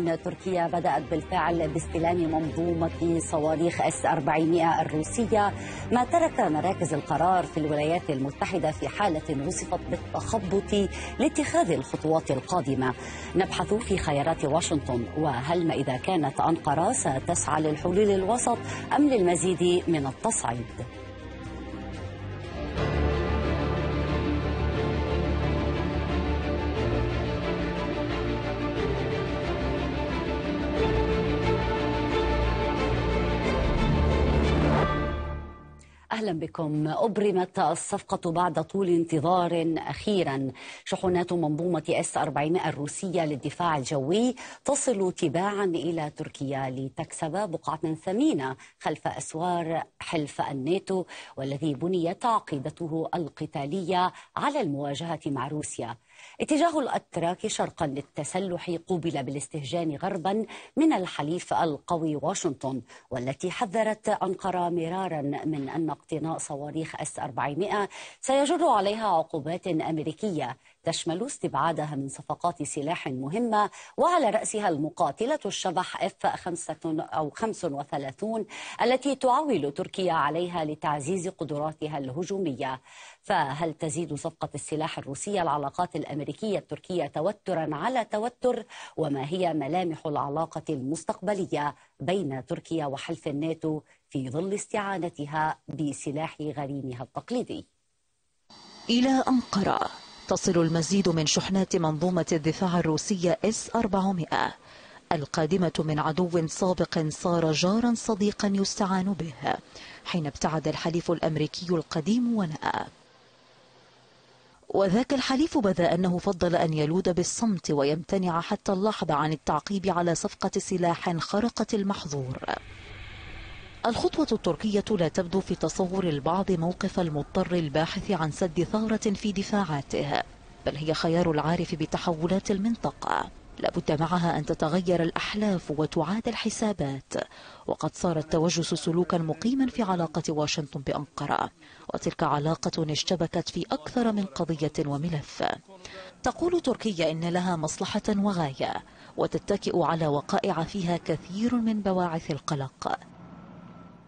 أن تركيا بدأت بالفعل باستلام منظومة صواريخ اس 400 الروسية ما ترك مراكز القرار في الولايات المتحدة في حالة وصفت بالتخبط لاتخاذ الخطوات القادمة نبحث في خيارات واشنطن وهل ما إذا كانت أنقرة ستسعى للحلول الوسط أم للمزيد من التصعيد أهلا بكم أبرمت الصفقة بعد طول انتظار أخيرا شحنات منظومة اس 400 الروسية للدفاع الجوي تصل تباعا إلى تركيا لتكسب بقعة ثمينة خلف أسوار حلف الناتو والذي بنيت عقيدته القتالية على المواجهة مع روسيا اتجاه الأتراك شرقا للتسلح قوبل بالاستهجان غربا من الحليف القوي واشنطن والتي حذرت أنقرة مرارا من أن اقتناء صواريخ أس 400 سيجر عليها عقوبات أمريكية تشمل استبعادها من صفقات سلاح مهمة وعلى رأسها المقاتلة الشبح اف 35 التي تعول تركيا عليها لتعزيز قدراتها الهجومية فهل تزيد صفقة السلاح الروسية العلاقات الأمريكية التركية توترا على توتر وما هي ملامح العلاقة المستقبلية بين تركيا وحلف الناتو في ظل استعانتها بسلاح غريمها التقليدي إلى أنقرة تصل المزيد من شحنات منظومة الدفاع الروسية اس 400 القادمة من عدو سابق صار جارا صديقا يستعان به حين ابتعد الحليف الأمريكي القديم ونأى وذاك الحليف بدا أنه فضل أن يلود بالصمت ويمتنع حتى اللحظة عن التعقيب على صفقة سلاح خرقت المحظور الخطوة التركية لا تبدو في تصور البعض موقف المضطر الباحث عن سد ثغرة في دفاعاته بل هي خيار العارف بتحولات المنطقة لابد معها أن تتغير الأحلاف وتعاد الحسابات وقد صار التوجس سلوكا مقيما في علاقة واشنطن بأنقرة وتلك علاقة اشتبكت في أكثر من قضية وملف تقول تركيا إن لها مصلحة وغاية وتتكئ على وقائع فيها كثير من بواعث القلق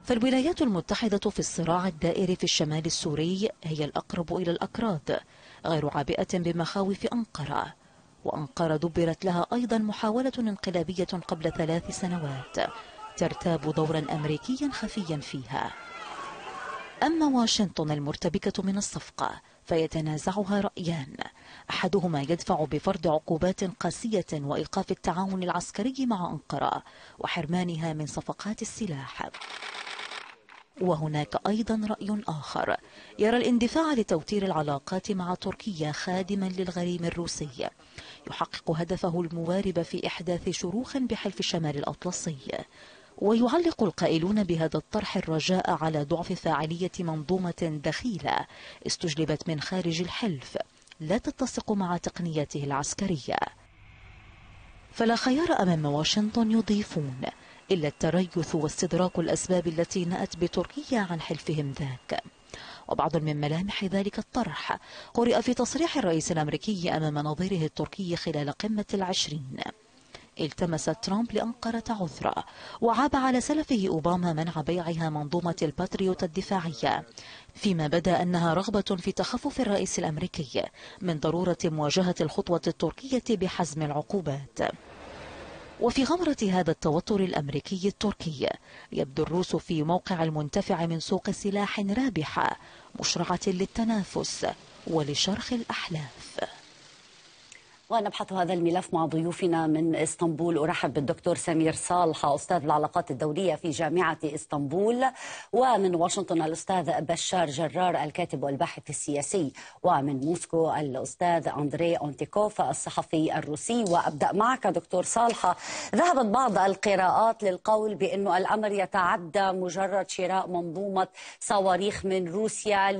فالولايات المتحدة في الصراع الدائر في الشمال السوري هي الأقرب إلى الأكراد غير عابئة بمخاوف أنقرة وأنقرة دبرت لها أيضا محاولة انقلابية قبل ثلاث سنوات ترتاب دورا أمريكيا خفيا فيها أما واشنطن المرتبكة من الصفقة فيتنازعها رأيان أحدهما يدفع بفرض عقوبات قاسية وإيقاف التعاون العسكري مع أنقرة وحرمانها من صفقات السلاح وهناك أيضا رأي آخر يرى الاندفاع لتوتير العلاقات مع تركيا خادما للغريم الروسي يحقق هدفه الموارب في إحداث شروخ بحلف الشمال الأطلسي ويعلق القائلون بهذا الطرح الرجاء على ضعف فاعلية منظومة دخيلة استجلبت من خارج الحلف لا تتسق مع تقنياته العسكرية فلا خيار أمام واشنطن يضيفون إلا التريث واستدراك الأسباب التي نأت بتركيا عن حلفهم ذاك وبعض من ملامح ذلك الطرح قرئ في تصريح الرئيس الأمريكي أمام نظيره التركي خلال قمة العشرين التمس ترامب لأنقرة عذرة وعاب على سلفه أوباما منع بيعها منظومة الباتريوت الدفاعية فيما بدا أنها رغبة في تخفف الرئيس الأمريكي من ضرورة مواجهة الخطوة التركية بحزم العقوبات وفي غمرة هذا التوتر الأمريكي التركي يبدو الروس في موقع المنتفع من سوق سلاح رابحة مشرعة للتنافس ولشرخ الأحلاف ونبحث هذا الملف مع ضيوفنا من اسطنبول ارحب بالدكتور سمير صالحه استاذ العلاقات الدوليه في جامعه اسطنبول ومن واشنطن الاستاذ بشار جرار الكاتب والباحث السياسي ومن موسكو الاستاذ اندري اونتيكوف الصحفي الروسي وابدا معك دكتور صالحه ذهبت بعض القراءات للقول بانه الامر يتعدى مجرد شراء منظومه صواريخ من روسيا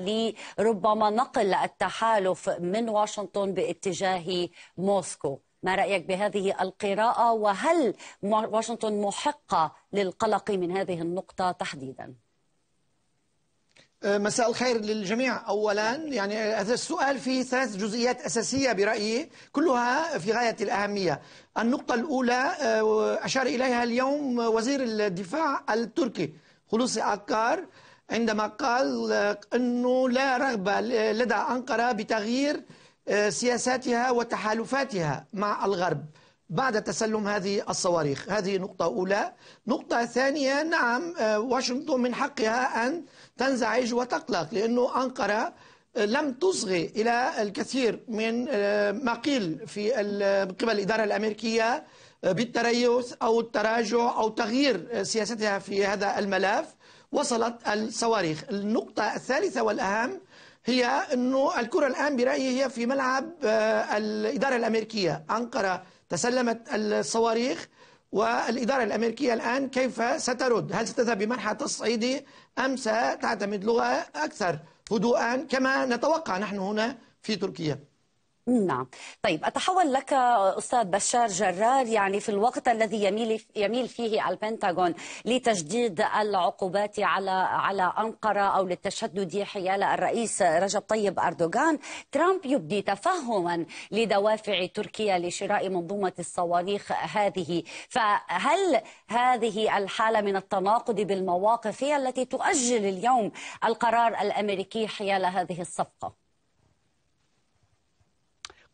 لربما نقل التحالف من واشنطن باتجاه موسكو ما رأيك بهذه القراءة وهل واشنطن محقة للقلق من هذه النقطة تحديدا؟ أه، مساء الخير للجميع اولا يعني هذا السؤال فيه ثلاث جزئيات اساسيه برايي كلها في غايه الاهميه النقطه الاولى أه، اشار اليها اليوم وزير الدفاع التركي خلوصي اكار عندما قال أه، انه لا رغبه لدى انقره بتغيير آه، سياساتها وتحالفاتها مع الغرب بعد تسلم هذه الصواريخ هذه نقطة أولى نقطة ثانية نعم آه، واشنطن من حقها أن تنزعج وتقلق لأنه أنقرة آه، لم تصغي إلى الكثير من ما قيل في قبل الإدارة الأمريكية بالتريث أو التراجع أو تغيير سياستها في هذا الملف وصلت الصواريخ النقطة الثالثة والأهم هي أنه الكرة الآن برأيي هي في ملعب آه، الإدارة الأمريكية أنقرة تسلمت الصواريخ والإدارة الأمريكية الآن كيف سترد هل ستذهب بمرحله تصعيدي أم ستعتمد لغة أكثر هدوءا كما نتوقع نحن هنا في تركيا نعم طيب أتحول لك أستاذ بشار جرار يعني في الوقت الذي يميل يميل فيه البنتاغون لتجديد العقوبات على على أنقرة أو للتشدد حيال الرئيس رجب طيب أردوغان ترامب يبدي تفهما لدوافع تركيا لشراء منظومة الصواريخ هذه فهل هذه الحالة من التناقض بالمواقف هي التي تؤجل اليوم القرار الأمريكي حيال هذه الصفقة؟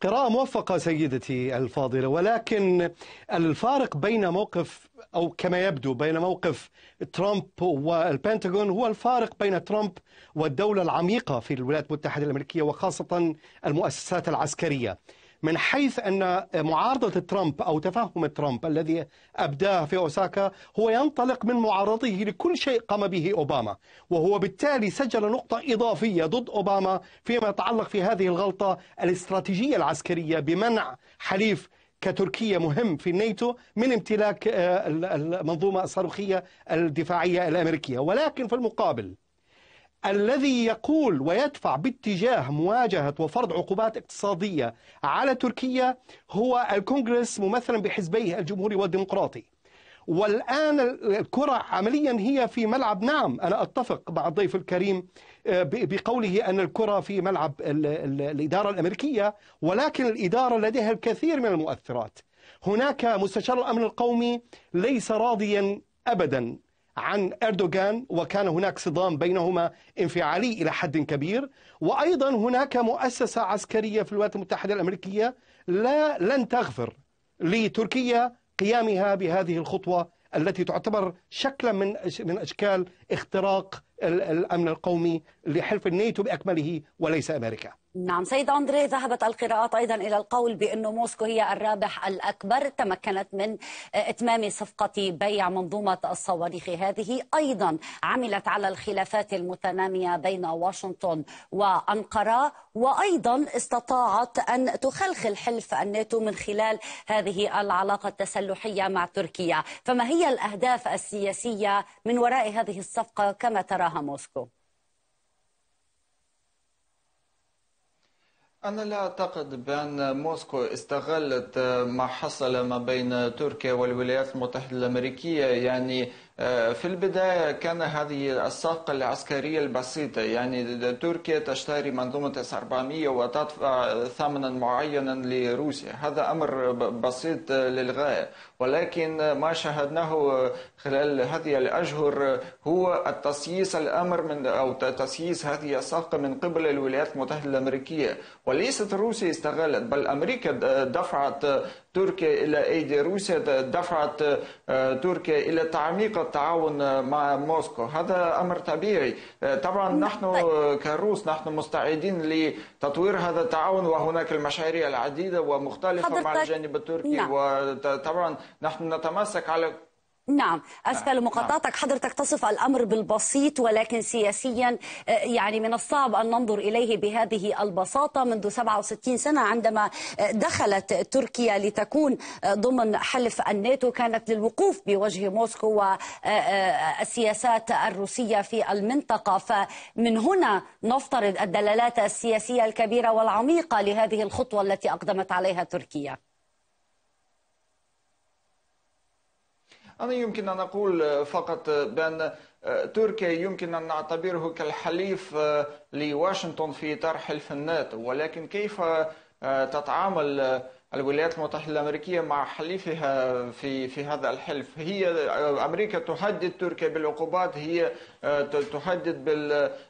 قراءة موفقة سيدتي الفاضلة ولكن الفارق بين موقف أو كما يبدو بين موقف ترامب والبنتاغون هو الفارق بين ترامب والدولة العميقة في الولايات المتحدة الأمريكية وخاصة المؤسسات العسكرية من حيث أن معارضة ترامب أو تفهم ترامب الذي أبداه في أوساكا هو ينطلق من معارضته لكل شيء قام به أوباما وهو بالتالي سجل نقطة إضافية ضد أوباما فيما يتعلق في هذه الغلطة الاستراتيجية العسكرية بمنع حليف كتركيا مهم في الناتو من امتلاك آه، المنظومة الصاروخية الدفاعية الأمريكية ولكن في المقابل الذي يقول ويدفع باتجاه مواجهة وفرض عقوبات اقتصادية على تركيا هو الكونغرس ممثلا بحزبيه الجمهوري والديمقراطي والآن الكرة عمليا هي في ملعب نعم أنا أتفق مع الضيف الكريم آه، بقوله أن الكرة في ملعب الإدارة الأمريكية ولكن الإدارة لديها الكثير من المؤثرات هناك مستشار الأمن القومي ليس راضيا أبدا عن أردوغان وكان هناك صدام بينهما انفعالي إلى حد كبير وأيضا هناك مؤسسة عسكرية في الولايات المتحدة الأمريكية لا لن تغفر لتركيا قيامها بهذه الخطوة التي تعتبر شكلا من من اشكال اختراق الامن القومي لحلف الناتو باكمله وليس امريكا نعم سيد أندري ذهبت القراءات أيضا إلى القول بأن موسكو هي الرابح الأكبر تمكنت من آه، إتمام صفقة بيع منظومة الصواريخ هذه أيضا عملت على الخلافات المتنامية بين واشنطن وأنقرة وأيضا استطاعت أن تخلخل حلف الناتو من خلال هذه العلاقة التسلحية مع تركيا فما هي الأهداف السياسية من وراء هذه الصفقة كما تراها موسكو؟ أنا لا أعتقد بأن موسكو استغلت ما حصل ما بين تركيا والولايات المتحدة الأمريكية يعني آه، في البداية كان هذه الصفقة العسكرية البسيطة يعني تركيا تشتري منظومة اس 400 وتدفع ثمنا معينا لروسيا هذا أمر بسيط للغاية ولكن ما شاهدناه خلال هذه الأشهر هو التسييس الأمر من أو تسييس هذه الصفقة من قبل الولايات المتحدة الأمريكية وليست روسيا استغلت بل أمريكا دفعت تركيا الى ايدي روسيا دفعت آه، تركيا الى تعميق التعاون آه، مع موسكو هذا امر طبيعي آه، طبعا نحن طيب. كروس نحن مستعدين لتطوير هذا التعاون وهناك المشاريع العديده ومختلفه مع الجانب التركي نعم. وطبعا نحن نتمسك على نعم أسفل آه، نعم. مقاطعتك حضرتك تصف الأمر بالبسيط ولكن سياسيا آه، يعني من الصعب أن ننظر إليه بهذه البساطة منذ 67 سنة عندما آه، دخلت تركيا لتكون ضمن حلف الناتو كانت للوقوف بوجه موسكو والسياسات الروسية في المنطقة فمن هنا نفترض الدلالات السياسية الكبيرة والعميقة لهذه الخطوة التي أقدمت عليها تركيا أنا يمكن أن أقول فقط بأن آه، تركيا يمكن أن نعتبره كالحليف آه، لواشنطن في طرح الفنات ولكن كيف آه، تتعامل الولايات المتحدة الأمريكية مع حليفها في في هذا الحلف هي أمريكا تهدد تركيا بالعقوبات هي آه، تهدد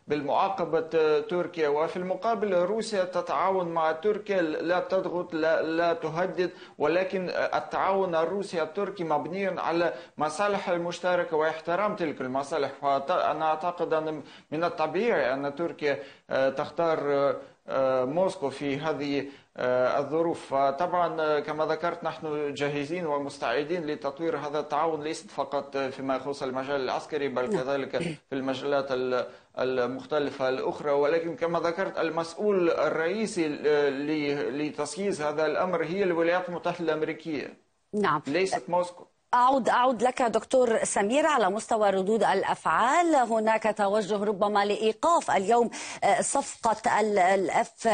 بالمعاقبة آه، تركيا وفي المقابل روسيا تتعاون مع تركيا لا تضغط لا, لا تهدد ولكن آه، التعاون الروسي التركي مبني على مصالح المشتركة واحترام تلك المصالح فأنا أعتقد أن من الطبيعي أن تركيا تختار موسكو في هذه آه، الظروف طبعا آه، كما ذكرت نحن جاهزين ومستعدين لتطوير هذا التعاون ليست فقط فيما يخص المجال العسكري بل نعم. كذلك في المجالات المختلفة الأخرى ولكن كما ذكرت المسؤول الرئيسي آه، لتسييس هذا الأمر هي الولايات المتحدة الأمريكية نعم ليست موسكو أعود أعود لك دكتور سمير على مستوى ردود الأفعال هناك توجه ربما لإيقاف اليوم آه، صفقة الاف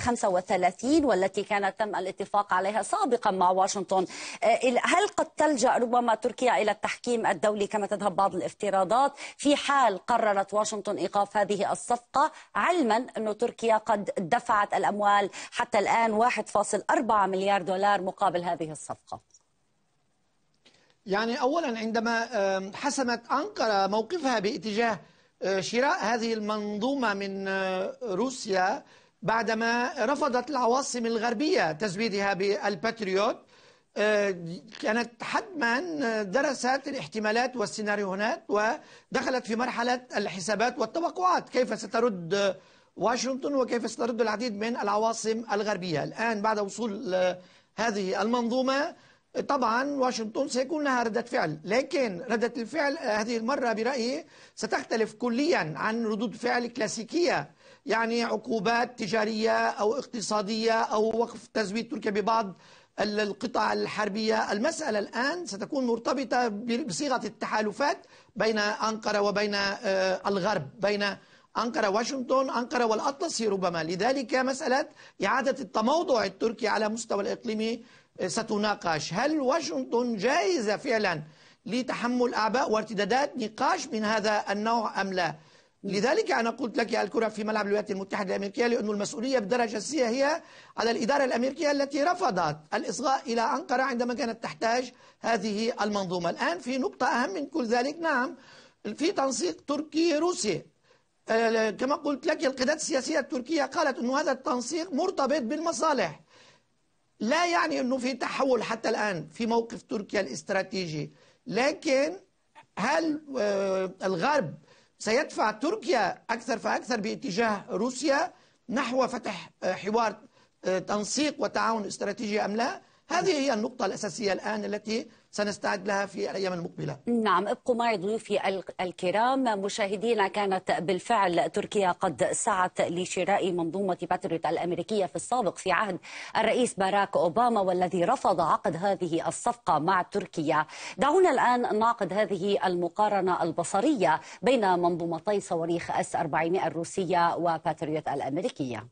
35 آه، والتي كانت تم الاتفاق عليها سابقا مع واشنطن آه، هل قد تلجأ ربما تركيا إلى التحكيم الدولي كما تذهب بعض الافتراضات في حال قررت واشنطن إيقاف هذه الصفقة علما أن تركيا قد دفعت الأموال حتى الآن 1.4 مليار دولار مقابل هذه الصفقة يعني أولا عندما حسمت أنقرة موقفها باتجاه آه، شراء هذه المنظومة من آه، روسيا بعدما رفضت العواصم الغربية تزويدها بالباتريوت آه، كانت حتما درست الاحتمالات والسيناريوهات ودخلت في مرحلة الحسابات والتوقعات كيف سترد واشنطن وكيف سترد العديد من العواصم الغربية الآن بعد وصول هذه المنظومة طبعا واشنطن سيكون لها ردة فعل لكن ردة الفعل آه، هذه المرة برأيي ستختلف كليا عن ردود فعل كلاسيكية يعني عقوبات تجارية أو اقتصادية أو وقف تزويد تركيا ببعض القطع الحربية المسألة الآن ستكون مرتبطة بصيغة التحالفات بين أنقرة وبين آه، الغرب بين أنقرة واشنطن أنقرة والأطلسي ربما لذلك مسألة إعادة التموضع التركي على مستوى الإقليمي ستناقش هل واشنطن جاهزة فعلا لتحمل أعباء وارتدادات نقاش من هذا النوع أم لا لذلك أنا قلت لك الكرة في ملعب الولايات المتحدة الأمريكية لأن المسؤولية بالدرجة السياسية على الإدارة الأمريكية التي رفضت الإصغاء إلى أنقرة عندما كانت تحتاج هذه المنظومة الآن في نقطة أهم من كل ذلك نعم في تنسيق تركي روسي آه، كما قلت لك القيادات السياسية التركية قالت أن هذا التنسيق مرتبط بالمصالح لا يعني أنه في تحول حتى الآن في موقف تركيا الاستراتيجي لكن هل آه، الغرب سيدفع تركيا أكثر فأكثر باتجاه روسيا نحو فتح آه، حوار آه، تنسيق وتعاون استراتيجي أم لا هذه هي النقطة الأساسية الآن التي سنستعد لها في الأيام المقبلة نعم ابقوا معي ضيوفي الكرام مشاهدينا كانت بالفعل تركيا قد سعت لشراء منظومة باتريوت الأمريكية في السابق في عهد الرئيس باراك أوباما والذي رفض عقد هذه الصفقة مع تركيا دعونا الآن نعقد هذه المقارنة البصرية بين منظومتي صواريخ أس 400 الروسية وباتريوت الأمريكية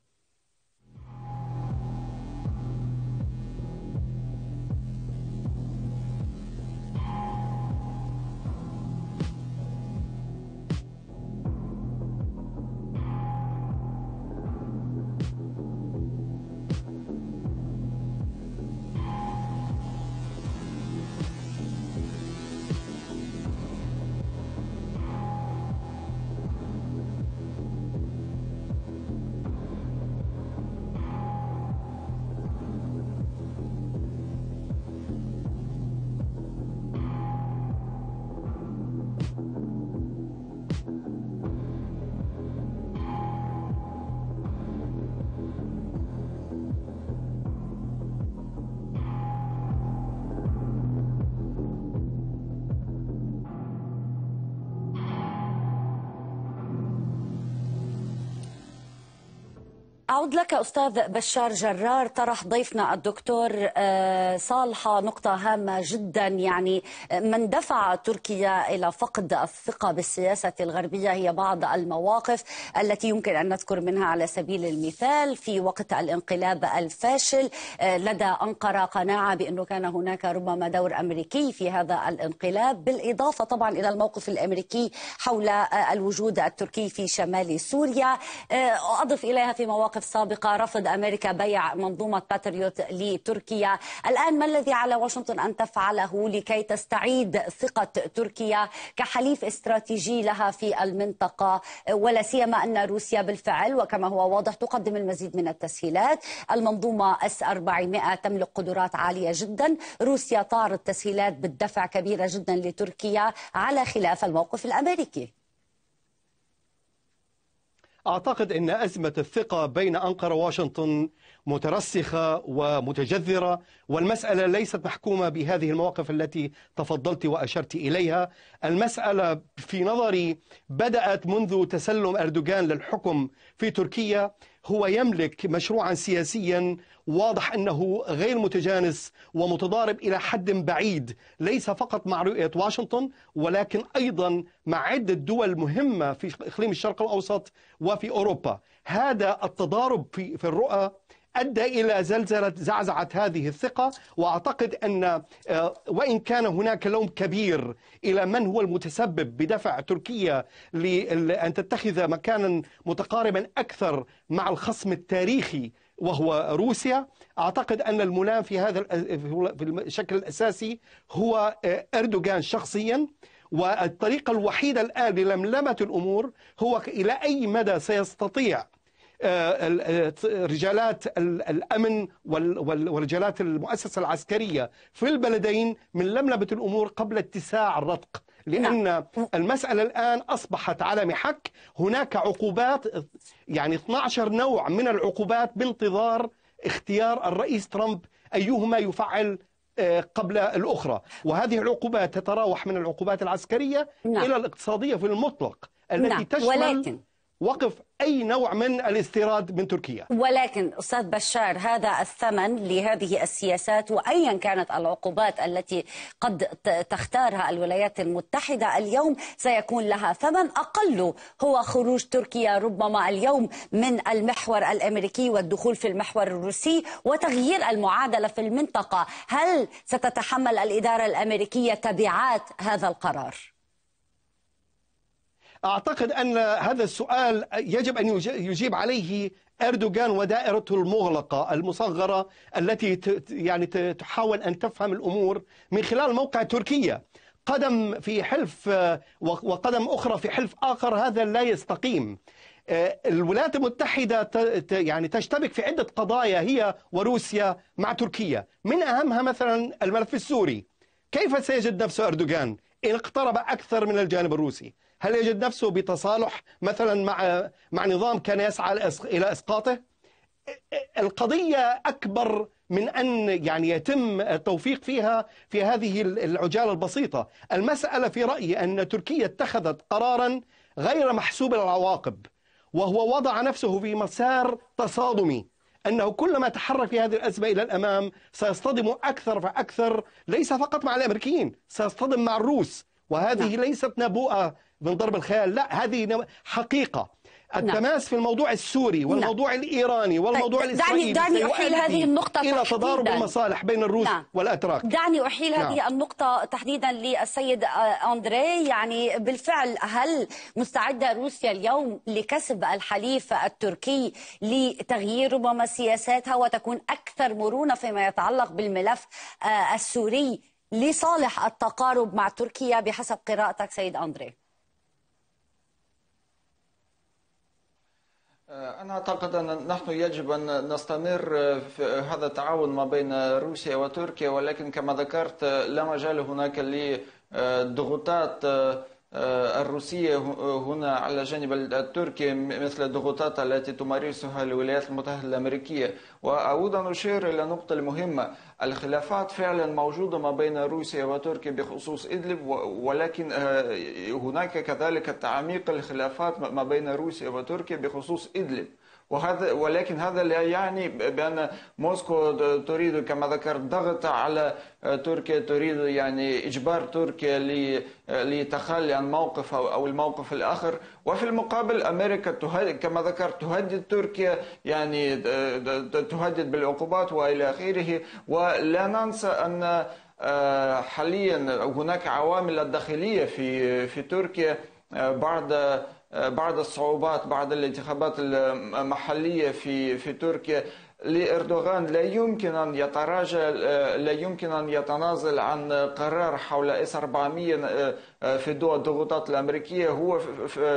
أعود لك أستاذ بشار جرار طرح ضيفنا الدكتور آه، صالحة نقطة هامة جدا يعني من دفع تركيا إلى فقد الثقة بالسياسة الغربية هي بعض المواقف التي يمكن أن نذكر منها على سبيل المثال في وقت الانقلاب الفاشل آه، لدى أنقرة قناعة بأنه كان هناك ربما دور أمريكي في هذا الانقلاب بالإضافة طبعا إلى الموقف الأمريكي حول آه، الوجود التركي في شمال سوريا أضف إليها في مواقف السابقة رفض أمريكا بيع منظومة باتريوت لتركيا الآن ما الذي على واشنطن أن تفعله لكي تستعيد ثقة تركيا كحليف استراتيجي لها في المنطقة ولا سيما أن روسيا بالفعل وكما هو واضح تقدم المزيد من التسهيلات المنظومة اس 400 تملك قدرات عالية جدا روسيا تعرض تسهيلات بالدفع كبيرة جدا لتركيا على خلاف الموقف الأمريكي أعتقد أن أزمة الثقة بين أنقرة وواشنطن مترسخة ومتجذرة والمسألة ليست محكومة بهذه المواقف التي تفضلت وأشرت إليها المسألة في نظري بدأت منذ تسلم أردوغان للحكم في تركيا هو يملك مشروعا سياسيا واضح انه غير متجانس ومتضارب الى حد بعيد ليس فقط مع رؤيه واشنطن ولكن ايضا مع عده دول مهمه في اقليم الشرق الاوسط وفي اوروبا هذا التضارب في الرؤى أدى إلى زلزلة زعزعة هذه الثقة وأعتقد أن آه، وإن كان هناك لوم كبير إلى من هو المتسبب بدفع تركيا لأن تتخذ مكانا متقاربا أكثر مع الخصم التاريخي وهو روسيا اعتقد ان الملام في هذا آه، في الشكل الاساسي هو آه، اردوغان شخصيا والطريقه الوحيده الان للملمه الامور هو الى اي مدى سيستطيع آه، آه، رجالات الأمن ورجالات المؤسسة العسكرية في البلدين من لملمة الأمور قبل اتساع الرتق لأن نعم. المسألة الآن أصبحت على محك هناك عقوبات يعني 12 نوع من العقوبات بانتظار اختيار الرئيس ترامب أيهما يفعل آه، قبل الأخرى وهذه العقوبات تتراوح من العقوبات العسكرية نعم. إلى الاقتصادية في المطلق التي نعم. تشمل ولكن وقف أي نوع من الاستيراد من تركيا ولكن أستاذ بشار هذا الثمن لهذه السياسات وأيا كانت العقوبات التي قد تختارها الولايات المتحدة اليوم سيكون لها ثمن أقل هو خروج تركيا ربما اليوم من المحور الأمريكي والدخول في المحور الروسي وتغيير المعادلة في المنطقة هل ستتحمل الإدارة الأمريكية تبعات هذا القرار؟ أعتقد أن هذا السؤال يجب أن يجيب عليه أردوغان ودائرته المغلقة المصغرة التي يعني تحاول أن تفهم الأمور من خلال موقع تركيا قدم في حلف وقدم أخرى في حلف آخر هذا لا يستقيم آه، الولايات المتحدة يعني تشتبك في عدة قضايا هي وروسيا مع تركيا من أهمها مثلا الملف السوري كيف سيجد نفسه أردوغان إن اقترب أكثر من الجانب الروسي هل يجد نفسه بتصالح مثلا مع مع نظام كان يسعى الى اسقاطه؟ القضيه اكبر من ان يعني يتم التوفيق فيها في هذه العجاله البسيطه، المساله في رايي ان تركيا اتخذت قرارا غير محسوب العواقب وهو وضع نفسه في مسار تصادمي انه كلما تحرك في هذه الازمه الى الامام سيصطدم اكثر فاكثر ليس فقط مع الامريكيين، سيصطدم مع الروس وهذه نعم. ليست نبوءه من ضرب الخيال لا هذه حقيقة نعم. التماس نعم. في الموضوع السوري نعم. والموضوع نعم. الايراني والموضوع دعني الاسرائيلي دعني احيل هذه النقطه الى تضارب المصالح بين الروس نعم. والاتراك دعني احيل نعم. هذه النقطه تحديدا للسيد آه، اندري يعني بالفعل هل مستعده روسيا اليوم لكسب الحليف التركي لتغيير ربما سياساتها وتكون اكثر مرونه فيما يتعلق بالملف آه، السوري لصالح التقارب مع تركيا بحسب قراءتك سيد اندري آه، أنا أعتقد أن نحن يجب أن نستمر في هذا التعاون ما بين روسيا وتركيا ولكن كما ذكرت آه، لا مجال هناك لضغوطات آه، آه، الروسية هنا على جانب التركي مثل الضغوطات التي تمارسها الولايات المتحدة الأمريكية وأود أن أشير إلى نقطة المهمة الخلافات فعلا موجودة ما بين روسيا وتركيا بخصوص إدلب ولكن آه، هناك كذلك تعميق الخلافات ما بين روسيا وتركيا بخصوص إدلب وهذا ولكن هذا لا يعني بان موسكو تريد كما ذكرت ضغط على تركيا تريد يعني اجبار تركيا لتخلي عن موقف او الموقف الاخر وفي المقابل امريكا تهدد كما ذكرت تهدد تركيا يعني تهدد بالعقوبات والى اخره ولا ننسى ان آه، حاليا هناك عوامل داخليه في في تركيا بعد بعد الصعوبات بعد الانتخابات المحليه في في تركيا لإردوغان لا يمكن أن يتراجع آه، لا يمكن أن يتنازل عن قرار حول إس 400 آه، في ضوء الضغوطات الأمريكية هو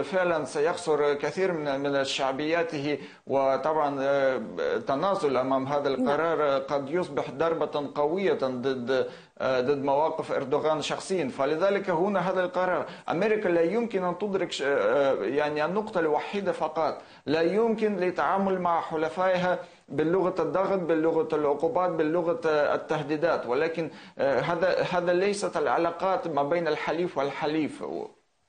فعلا سيخسر كثير من من شعبياته وطبعا التنازل آه، أمام هذا نعم. القرار قد يصبح ضربة قوية ضد ضد مواقف اردوغان شخصيا فلذلك هنا هذا القرار امريكا لا يمكن ان تدرك يعني النقطه الوحيده فقط لا يمكن للتعامل مع حلفائها باللغه الضغط باللغه العقوبات باللغه آه، التهديدات ولكن آه، هذا هذا ليست العلاقات ما بين الحليف والحليف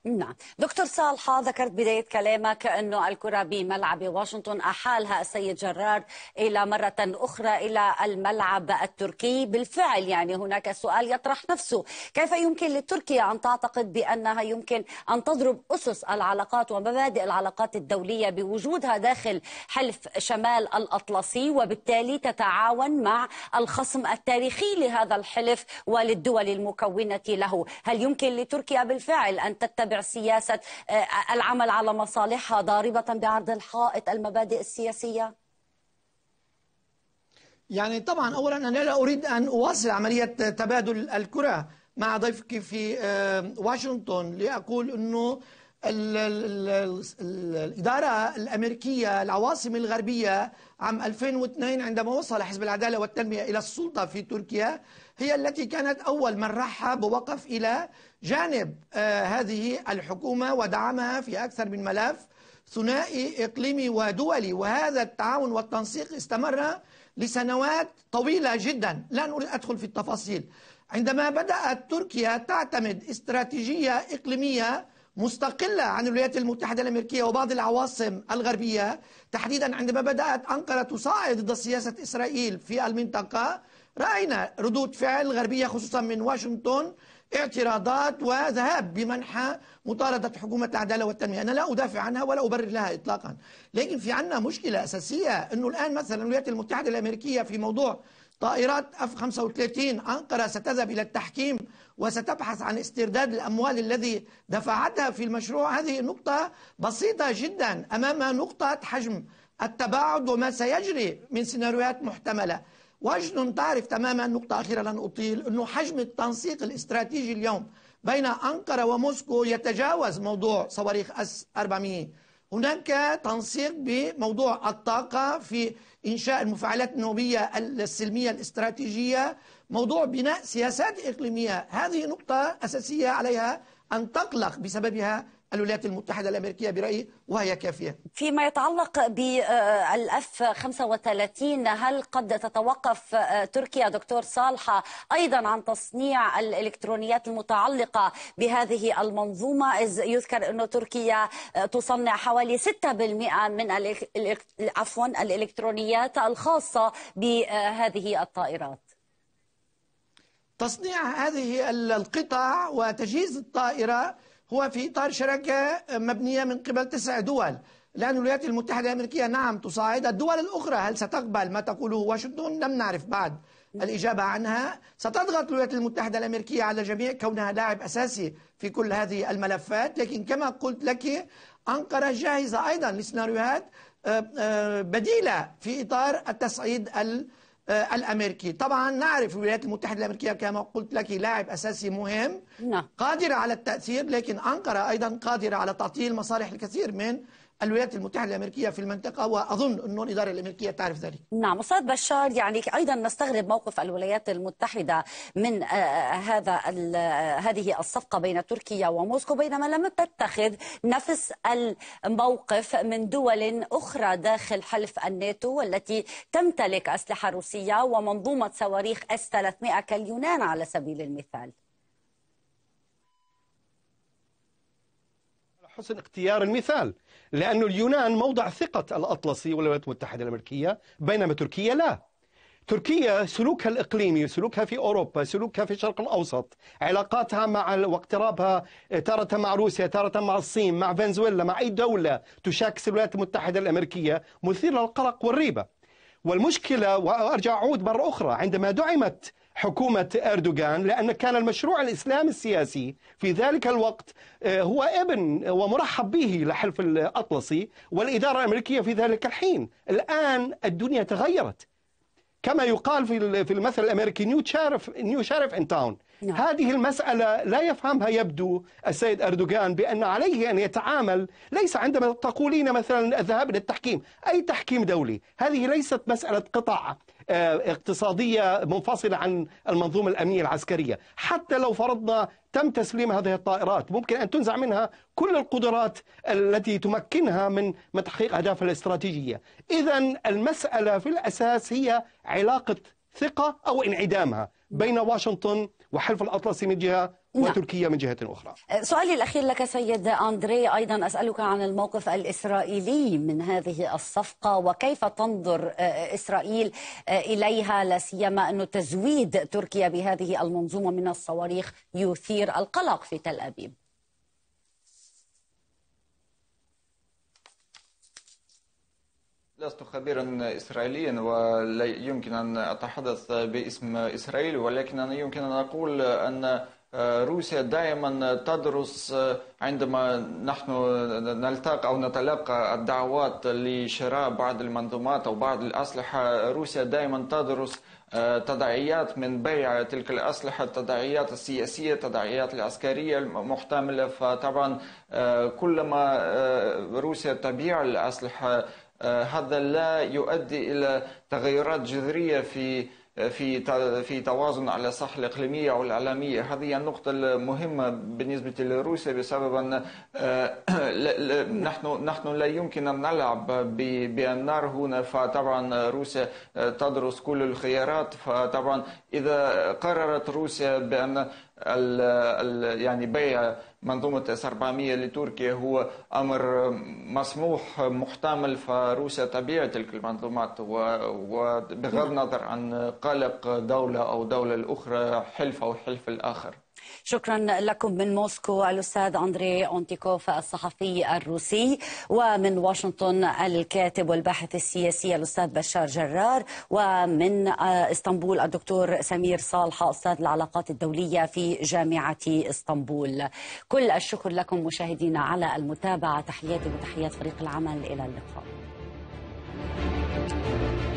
نعم دكتور صالحة ذكرت بداية كلامك أنه الكرة بملعب واشنطن أحالها السيد جرار إلى مرة أخرى إلى الملعب التركي بالفعل يعني هناك سؤال يطرح نفسه كيف يمكن لتركيا أن تعتقد بأنها يمكن أن تضرب أسس العلاقات ومبادئ العلاقات الدولية بوجودها داخل حلف شمال الأطلسي وبالتالي تتعاون مع الخصم التاريخي لهذا الحلف وللدول المكونة له هل يمكن لتركيا بالفعل أن تتبع تتبع سياسة آه، العمل على مصالحها ضاربة بعرض الحائط المبادئ السياسية؟ يعني طبعا أولا أنا لا أريد أن أواصل عملية تبادل الكرة مع ضيفك في آه، واشنطن لأقول أنه ال ال ال الإدارة الأمريكية العواصم الغربية عام 2002 عندما وصل حزب العدالة والتنمية إلى السلطة في تركيا هي التي كانت أول من رحب ووقف إلى جانب آه، هذه الحكومة ودعمها في أكثر من ملف ثنائي إقليمي ودولي وهذا التعاون والتنسيق استمر لسنوات طويلة جدا لا أريد أدخل في التفاصيل عندما بدأت تركيا تعتمد استراتيجية إقليمية مستقلة عن الولايات المتحدة الأمريكية وبعض العواصم الغربية تحديدا عندما بدأت أنقرة تصاعد ضد سياسة إسرائيل في المنطقة رأينا ردود فعل غربية خصوصا من واشنطن اعتراضات وذهاب بمنحى مطاردة حكومة العدالة والتنمية أنا لا أدافع عنها ولا أبرر لها إطلاقا لكن في عنا مشكلة أساسية أنه الآن مثلا الولايات المتحدة الأمريكية في موضوع طائرات F-35 أنقرة ستذهب إلى التحكيم وستبحث عن استرداد الأموال الذي دفعتها في المشروع هذه نقطة بسيطة جدا أمام نقطة حجم التباعد وما سيجري من سيناريوهات محتملة وجد تعرف تماما نقطة أخيرة لن أطيل أنه حجم التنسيق الاستراتيجي اليوم بين أنقرة وموسكو يتجاوز موضوع صواريخ أس 400 هناك تنسيق بموضوع الطاقة في إنشاء المفاعلات النووية السلمية الاستراتيجية موضوع بناء سياسات إقليمية هذه نقطة أساسية عليها أن تقلق بسببها الولايات المتحدة الأمريكية برأيي وهي كافية فيما يتعلق بالأف 35 هل قد تتوقف آه، تركيا دكتور صالحة أيضا عن تصنيع الإلكترونيات المتعلقة بهذه المنظومة إذ يذكر أن تركيا آه، تصنع حوالي 6% من عفوا الإلكترونيات الخاصة بهذه الطائرات تصنيع هذه القطع وتجهيز الطائرة هو في إطار شراكة مبنية من قبل تسع دول لأن الولايات المتحدة الأمريكية نعم تصاعد الدول الأخرى هل ستقبل ما تقوله واشنطن لم نعرف بعد الإجابة عنها ستضغط الولايات المتحدة الأمريكية على الجميع كونها لاعب أساسي في كل هذه الملفات لكن كما قلت لك أنقرة جاهزة أيضا لسيناريوهات آه، آه، بديلة في إطار التصعيد الأمريكي آه، الامريكي طبعا نعرف الولايات المتحده الامريكيه كما قلت لك لاعب اساسي مهم نعم. قادر قادره على التاثير لكن انقره ايضا قادره على تعطيل مصالح الكثير من الولايات المتحدة الأمريكية في المنطقة وأظن أن الإدارة الأمريكية تعرف ذلك نعم أستاذ بشار يعني أيضا نستغرب موقف الولايات المتحدة من آه، هذا آه، هذه الصفقة بين تركيا وموسكو بينما لم تتخذ نفس الموقف من دول أخرى داخل حلف الناتو والتي تمتلك أسلحة روسية ومنظومة صواريخ اس 300 كاليونان على سبيل المثال حسن اختيار المثال لأن اليونان موضع ثقة الأطلسي والولايات المتحدة الأمريكية بينما تركيا لا تركيا سلوكها الإقليمي سلوكها في أوروبا سلوكها في الشرق الأوسط علاقاتها مع واقترابها آه، تارة مع روسيا تارة مع الصين مع فنزويلا مع أي دولة تشاكس الولايات المتحدة الأمريكية مثير للقلق والريبة والمشكلة وأرجع أعود مرة أخرى عندما دعمت حكومة أردوغان لأن كان المشروع الإسلامي السياسي في ذلك الوقت آه، هو ابن ومرحب به لحلف الأطلسي والإدارة الأمريكية في ذلك الحين الآن الدنيا تغيرت كما يقال في في المثل الامريكي نيو شارف نيو شارف ان تاون هذه المساله لا يفهمها يبدو السيد اردوغان بان عليه ان يتعامل ليس عندما تقولين مثلا الذهاب للتحكيم اي تحكيم دولي هذه ليست مساله قطع آه، اقتصادية منفصلة عن المنظومة الأمنية العسكرية حتى لو فرضنا تم تسليم هذه الطائرات ممكن أن تنزع منها كل القدرات التي تمكنها من من تحقيق أهدافها الاستراتيجية إذا المسألة في الأساس هي علاقة ثقة أو انعدامها بين واشنطن وحلف الأطلسي من جهة نعم. وتركيا من جهة أخرى أه، سؤالي الأخير لك سيد أندري أيضا أسألك عن الموقف الإسرائيلي من هذه الصفقة وكيف تنظر أه، إسرائيل أه، إليها لا سيما أن تزويد تركيا بهذه المنظومة من الصواريخ يثير القلق في تل أبيب لست خبيرا إسرائيليا ولا يمكن أن أتحدث باسم إسرائيل ولكن أنا يمكن أن أقول أن روسيا دائما تدرس عندما نحن نلتقى أو نتلقى الدعوات لشراء بعض المنظومات أو بعض الأسلحة روسيا دائما تدرس تداعيات من بيع تلك الأسلحة التداعيات السياسية التداعيات العسكرية المحتملة فطبعا كلما روسيا تبيع الأسلحة آه، هذا لا يؤدي الى تغيرات جذريه في آه، في في توازن على الساحه الاقليميه او العالميه هذه النقطه المهمه بالنسبه لروسيا بسبب ان آه، نحن نحن لا يمكن ان نلعب بالنار هنا فطبعا روسيا تدرس كل الخيارات فطبعا اذا قررت روسيا بان ال ال يعني بيع منظومة اس 400 لتركيا هو أمر مسموح محتمل فروسيا تبيع تلك المنظومات وبغض النظر عن قلق دولة أو دولة الأخرى حلف أو حلف الآخر شكرا لكم من موسكو الأستاذ أندري أونتيكوف الصحفي الروسي ومن واشنطن الكاتب والباحث السياسي الأستاذ بشار جرار ومن آه، اسطنبول الدكتور سمير صالحة أستاذ العلاقات الدولية في جامعة اسطنبول كل الشكر لكم مشاهدينا على المتابعة تحياتي وتحيات فريق العمل إلى اللقاء